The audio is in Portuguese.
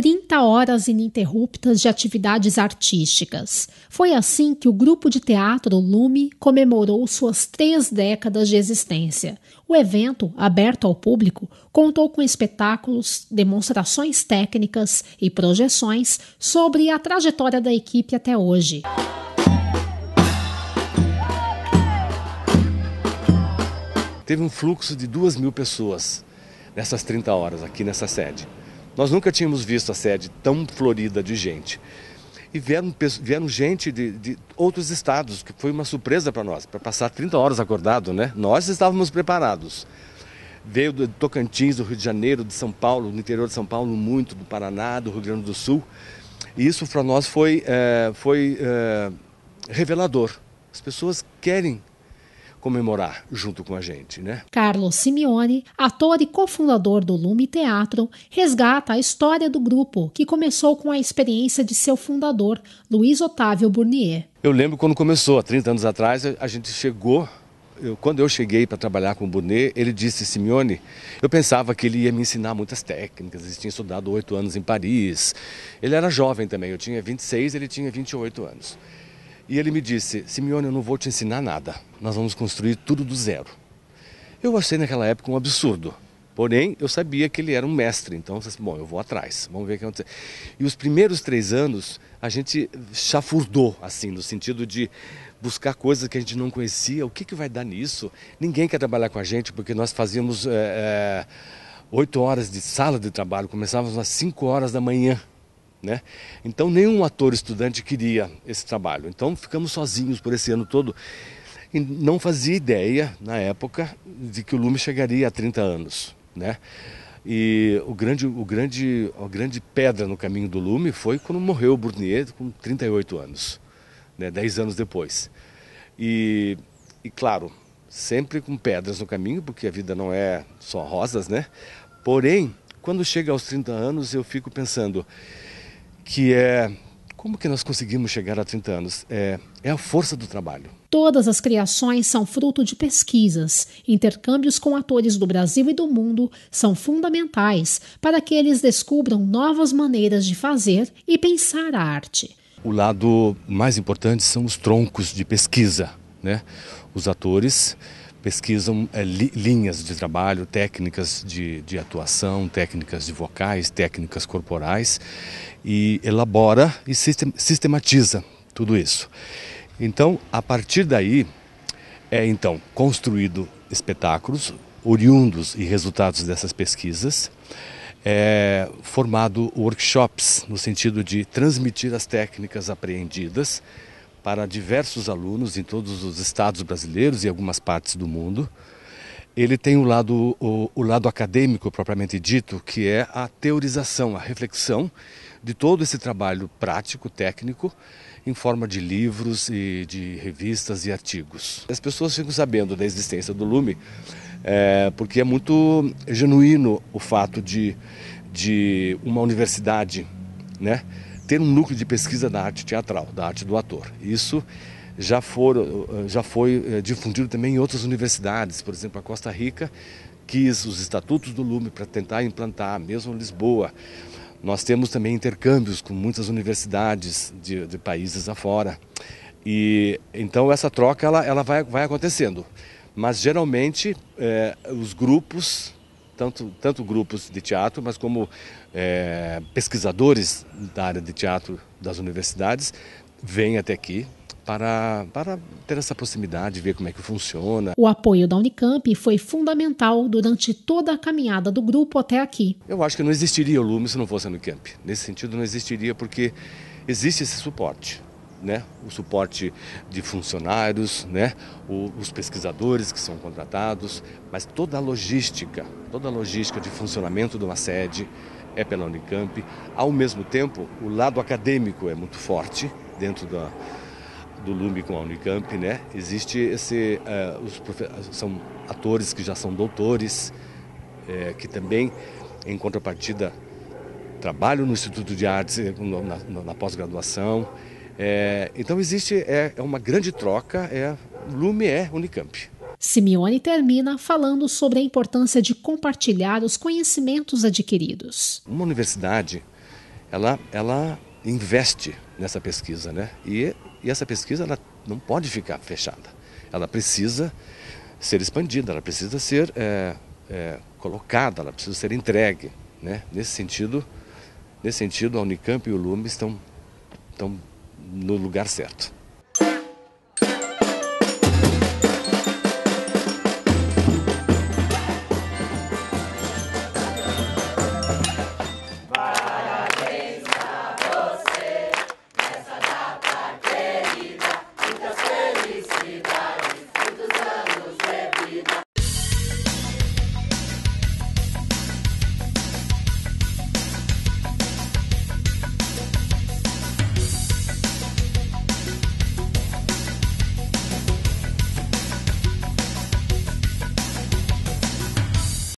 30 horas ininterruptas de atividades artísticas. Foi assim que o grupo de teatro Lume comemorou suas três décadas de existência. O evento, aberto ao público, contou com espetáculos, demonstrações técnicas e projeções sobre a trajetória da equipe até hoje. Teve um fluxo de duas mil pessoas nessas 30 horas aqui nessa sede. Nós nunca tínhamos visto a sede tão florida de gente. E vieram, vieram gente de, de outros estados, que foi uma surpresa para nós, para passar 30 horas acordado, né? Nós estávamos preparados. Veio do Tocantins, do Rio de Janeiro, de São Paulo, do interior de São Paulo, muito, do Paraná, do Rio Grande do Sul. E isso para nós foi, é, foi é, revelador. As pessoas querem comemorar junto com a gente, né? Carlos Simeone, ator e cofundador do Lume Teatro, resgata a história do grupo, que começou com a experiência de seu fundador, Luiz Otávio Burnier. Eu lembro quando começou, há 30 anos atrás, a gente chegou eu, quando eu cheguei para trabalhar com o Burnet, ele disse, Simeone, eu pensava que ele ia me ensinar muitas técnicas, ele tinha estudado oito anos em Paris. Ele era jovem também, eu tinha 26, ele tinha 28 anos. E ele me disse: Simeone, eu não vou te ensinar nada, nós vamos construir tudo do zero. Eu achei naquela época um absurdo. Porém, eu sabia que ele era um mestre, então eu disse, assim, bom, eu vou atrás, vamos ver o que acontece. E os primeiros três anos, a gente chafurdou, assim, no sentido de buscar coisas que a gente não conhecia, o que, que vai dar nisso? Ninguém quer trabalhar com a gente, porque nós fazíamos eh, eh, oito é, horas de sala de trabalho, começávamos às cinco horas da manhã né? Então nenhum ator estudante queria esse trabalho. Então ficamos sozinhos por esse ano todo. E não fazia ideia, na época, de que o Lume chegaria a 30 anos. Né? E o grande, o grande, a grande pedra no caminho do Lume foi quando morreu o Burnier com 38 anos, né? 10 anos depois. E, e claro, sempre com pedras no caminho, porque a vida não é só rosas, né? Porém, quando chega aos 30 anos, eu fico pensando, que é como que nós conseguimos chegar a 30 anos? É, é a força do trabalho. Todas as criações são fruto de pesquisas. Intercâmbios com atores do Brasil e do mundo são fundamentais para que eles descubram novas maneiras de fazer e pensar a arte. O lado mais importante são os troncos de pesquisa, né? Os atores pesquisam é, li, linhas de trabalho, técnicas de, de atuação, técnicas de vocais, técnicas corporais e elabora e sistematiza tudo isso. Então, a partir daí, é então construído espetáculos oriundos e resultados dessas pesquisas, é formado workshops no sentido de transmitir as técnicas apreendidas para diversos alunos em todos os estados brasileiros e algumas partes do mundo. Ele tem o lado, o, o lado acadêmico propriamente dito, que é a teorização, a reflexão de todo esse trabalho prático, técnico, em forma de livros e de revistas e artigos. As pessoas ficam sabendo da existência do Lume é, porque é muito genuíno o fato de, de uma universidade, né? ter um núcleo de pesquisa da arte teatral, da arte do ator. Isso já, for eh, já foi eh, difundido também em outras universidades, por exemplo, a Costa Rica quis os estatutos do Lume para tentar implantar, mesmo Lisboa. Nós temos também intercâmbios com muitas universidades de, de países afora. E, então essa troca ela, ela vai, vai acontecendo. Mas geralmente eh, os grupos tanto, tanto grupos de teatro, mas como é, pesquisadores da área de teatro das universidades, vêm até aqui para, para ter essa proximidade, ver como é que funciona. O apoio da Unicamp foi fundamental durante toda a caminhada do grupo até aqui. Eu acho que não existiria o Lume se não fosse a Unicamp. Nesse sentido, não existiria, porque existe esse suporte né, o suporte de funcionários, né, o, os pesquisadores que são contratados, mas toda a logística, toda a logística de funcionamento de uma sede é pela Unicamp. Ao mesmo tempo, o lado acadêmico é muito forte dentro da, do Lume com a Unicamp, né? Existe esse, uh, os são atores que já são doutores, eh, que também, em contrapartida, trabalham no Instituto de Artes eh, na, na, na pós-graduação. É, então existe é, é, uma grande troca, é Lume é Unicamp. Simeone termina falando sobre a importância de compartilhar os conhecimentos adquiridos. Uma universidade, ela, ela investe nessa pesquisa, né? E, e essa pesquisa ela não pode ficar fechada. Ela precisa ser expandida, ela precisa ser é, é, colocada, ela precisa ser entregue. Né? Nesse sentido, nesse sentido, a Unicamp e o Lume estão, estão no lugar certo.